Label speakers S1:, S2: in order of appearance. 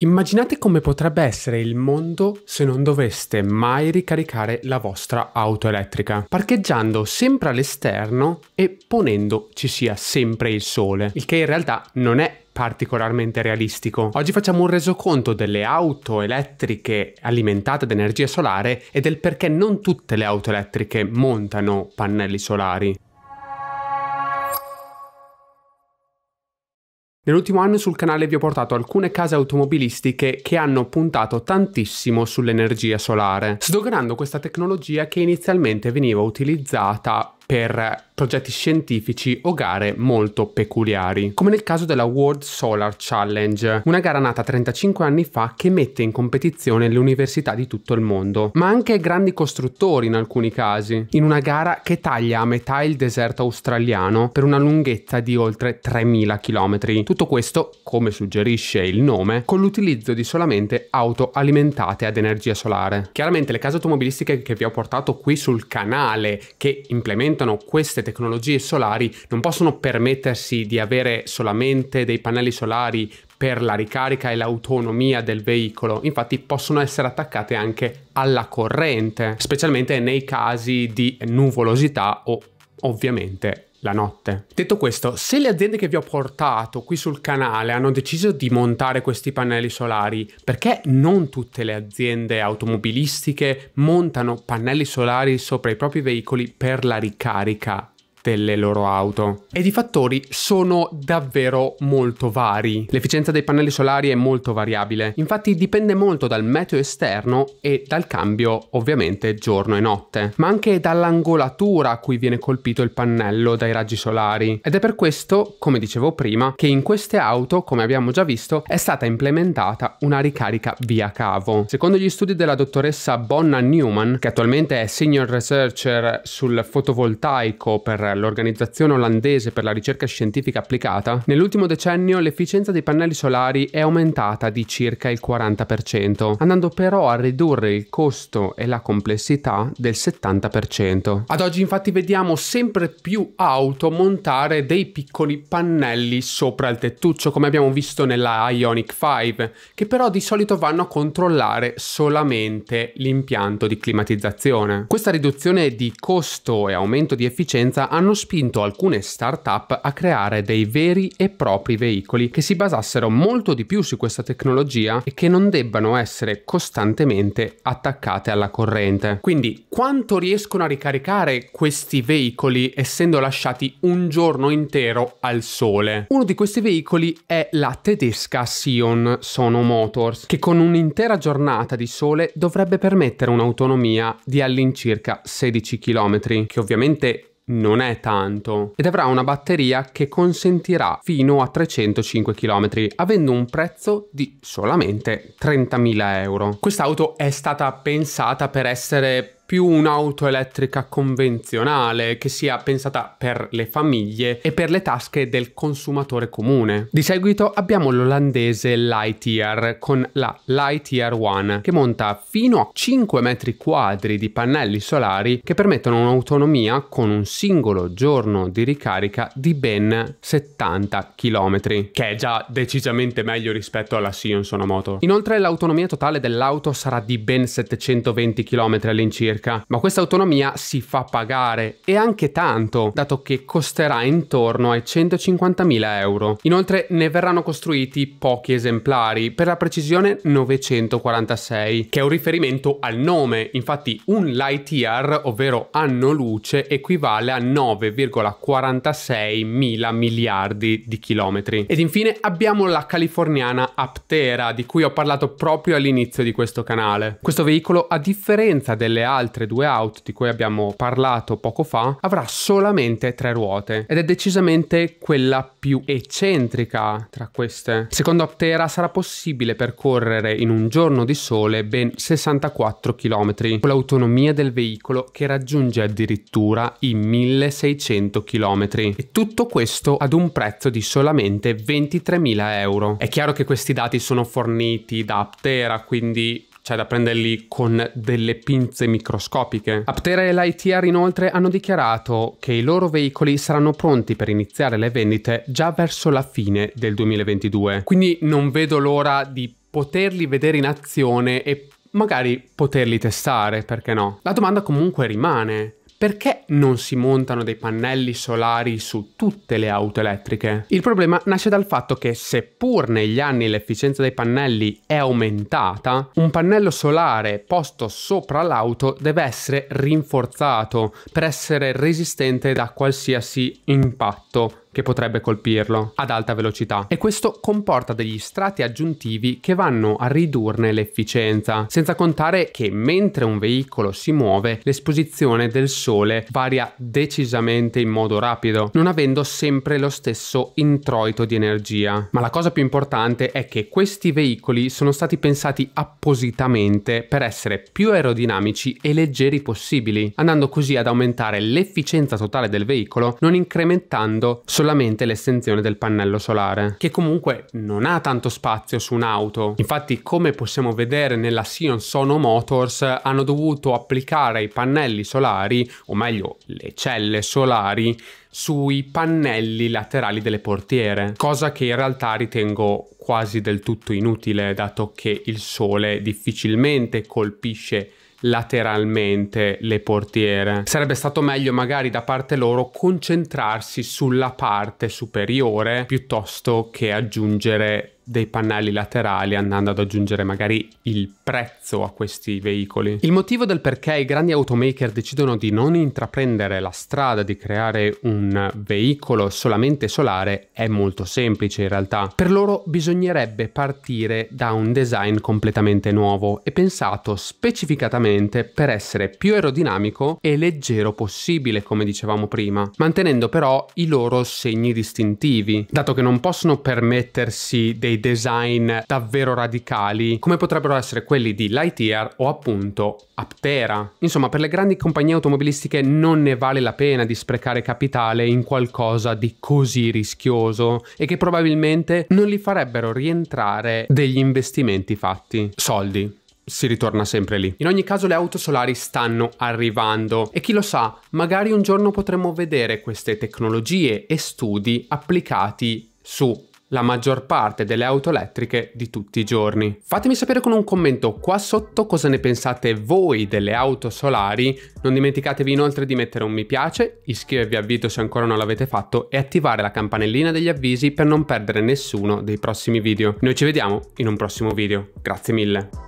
S1: Immaginate come potrebbe essere il mondo se non doveste mai ricaricare la vostra auto elettrica, parcheggiando sempre all'esterno e ponendo ci sia sempre il sole, il che in realtà non è particolarmente realistico. Oggi facciamo un resoconto delle auto elettriche alimentate da energia solare e del perché non tutte le auto elettriche montano pannelli solari. Nell'ultimo anno sul canale vi ho portato alcune case automobilistiche che hanno puntato tantissimo sull'energia solare, sdoganando questa tecnologia che inizialmente veniva utilizzata per progetti scientifici o gare molto peculiari, come nel caso della World Solar Challenge, una gara nata 35 anni fa che mette in competizione le università di tutto il mondo, ma anche grandi costruttori in alcuni casi, in una gara che taglia a metà il deserto australiano per una lunghezza di oltre 3000 km. Tutto questo, come suggerisce il nome, con l'utilizzo di solamente auto alimentate ad energia solare. Chiaramente le case automobilistiche che vi ho portato qui sul canale che implementano implementano queste tecnologie solari non possono permettersi di avere solamente dei pannelli solari per la ricarica e l'autonomia del veicolo, infatti possono essere attaccate anche alla corrente, specialmente nei casi di nuvolosità o ovviamente la notte. Detto questo, se le aziende che vi ho portato qui sul canale hanno deciso di montare questi pannelli solari, perché non tutte le aziende automobilistiche montano pannelli solari sopra i propri veicoli per la ricarica delle loro auto. Ed i fattori sono davvero molto vari. L'efficienza dei pannelli solari è molto variabile, infatti dipende molto dal meteo esterno e dal cambio ovviamente giorno e notte, ma anche dall'angolatura a cui viene colpito il pannello dai raggi solari. Ed è per questo, come dicevo prima, che in queste auto, come abbiamo già visto, è stata implementata una ricarica via cavo. Secondo gli studi della dottoressa Bonna Newman, che attualmente è senior researcher sul fotovoltaico per l'Organizzazione Olandese per la Ricerca Scientifica Applicata, nell'ultimo decennio l'efficienza dei pannelli solari è aumentata di circa il 40%, andando però a ridurre il costo e la complessità del 70%. Ad oggi infatti vediamo sempre più auto montare dei piccoli pannelli sopra il tettuccio, come abbiamo visto nella Ionic 5, che però di solito vanno a controllare solamente l'impianto di climatizzazione. Questa riduzione di costo e aumento di efficienza hanno hanno spinto alcune start-up a creare dei veri e propri veicoli che si basassero molto di più su questa tecnologia e che non debbano essere costantemente attaccate alla corrente. Quindi quanto riescono a ricaricare questi veicoli essendo lasciati un giorno intero al sole? Uno di questi veicoli è la tedesca Sion Sono Motors che con un'intera giornata di sole dovrebbe permettere un'autonomia di all'incirca 16 km che ovviamente non è tanto ed avrà una batteria che consentirà fino a 305 km avendo un prezzo di solamente 30.000 euro. Quest'auto è stata pensata per essere più un'auto elettrica convenzionale che sia pensata per le famiglie e per le tasche del consumatore comune. Di seguito abbiamo l'olandese Lightyear con la Lightyear One che monta fino a 5 metri quadri di pannelli solari che permettono un'autonomia con un singolo giorno di ricarica di ben 70 km, che è già decisamente meglio rispetto alla Sion Sonomoto. Inoltre l'autonomia totale dell'auto sarà di ben 720 km all'incirca circa, ma questa autonomia si fa pagare e anche tanto, dato che costerà intorno ai 150.000 euro. Inoltre ne verranno costruiti pochi esemplari, per la precisione 946, che è un riferimento al nome, infatti un light year, ovvero anno luce, equivale a 9,46 mila miliardi di chilometri. Ed infine abbiamo la californiana Aptera, di cui ho parlato proprio all'inizio di questo canale. Questo veicolo, a differenza delle altre altre due auto di cui abbiamo parlato poco fa avrà solamente tre ruote ed è decisamente quella più eccentrica tra queste. Secondo Aptera sarà possibile percorrere in un giorno di sole ben 64 km con l'autonomia del veicolo che raggiunge addirittura i 1600 km e tutto questo ad un prezzo di solamente 23.000 euro. È chiaro che questi dati sono forniti da Aptera quindi c'è da prenderli con delle pinze microscopiche. Aptera e Lightyear inoltre hanno dichiarato che i loro veicoli saranno pronti per iniziare le vendite già verso la fine del 2022, quindi non vedo l'ora di poterli vedere in azione e magari poterli testare, perché no? La domanda comunque rimane perché non si montano dei pannelli solari su tutte le auto elettriche? Il problema nasce dal fatto che seppur negli anni l'efficienza dei pannelli è aumentata, un pannello solare posto sopra l'auto deve essere rinforzato per essere resistente da qualsiasi impatto che potrebbe colpirlo ad alta velocità e questo comporta degli strati aggiuntivi che vanno a ridurne l'efficienza, senza contare che mentre un veicolo si muove l'esposizione del sole varia decisamente in modo rapido, non avendo sempre lo stesso introito di energia. Ma la cosa più importante è che questi veicoli sono stati pensati appositamente per essere più aerodinamici e leggeri possibili, andando così ad aumentare l'efficienza totale del veicolo non incrementando solamente solamente l'estensione del pannello solare, che comunque non ha tanto spazio su un'auto. Infatti, come possiamo vedere nella Sion Sono Motors, hanno dovuto applicare i pannelli solari, o meglio le celle solari, sui pannelli laterali delle portiere, cosa che in realtà ritengo quasi del tutto inutile, dato che il sole difficilmente colpisce lateralmente le portiere. Sarebbe stato meglio magari da parte loro concentrarsi sulla parte superiore piuttosto che aggiungere dei pannelli laterali andando ad aggiungere magari il prezzo a questi veicoli. Il motivo del perché i grandi automaker decidono di non intraprendere la strada di creare un veicolo solamente solare è molto semplice in realtà. Per loro bisognerebbe partire da un design completamente nuovo e pensato specificatamente per essere più aerodinamico e leggero possibile come dicevamo prima, mantenendo però i loro segni distintivi, dato che non possono permettersi dei dei design davvero radicali come potrebbero essere quelli di Lightyear o appunto Aptera. Insomma, per le grandi compagnie automobilistiche non ne vale la pena di sprecare capitale in qualcosa di così rischioso e che probabilmente non li farebbero rientrare degli investimenti fatti. Soldi si ritorna sempre lì. In ogni caso le auto solari stanno arrivando e chi lo sa, magari un giorno potremo vedere queste tecnologie e studi applicati su la maggior parte delle auto elettriche di tutti i giorni. Fatemi sapere con un commento qua sotto cosa ne pensate voi delle auto solari, non dimenticatevi inoltre di mettere un mi piace, iscrivervi al video se ancora non l'avete fatto e attivare la campanellina degli avvisi per non perdere nessuno dei prossimi video. Noi ci vediamo in un prossimo video, grazie mille!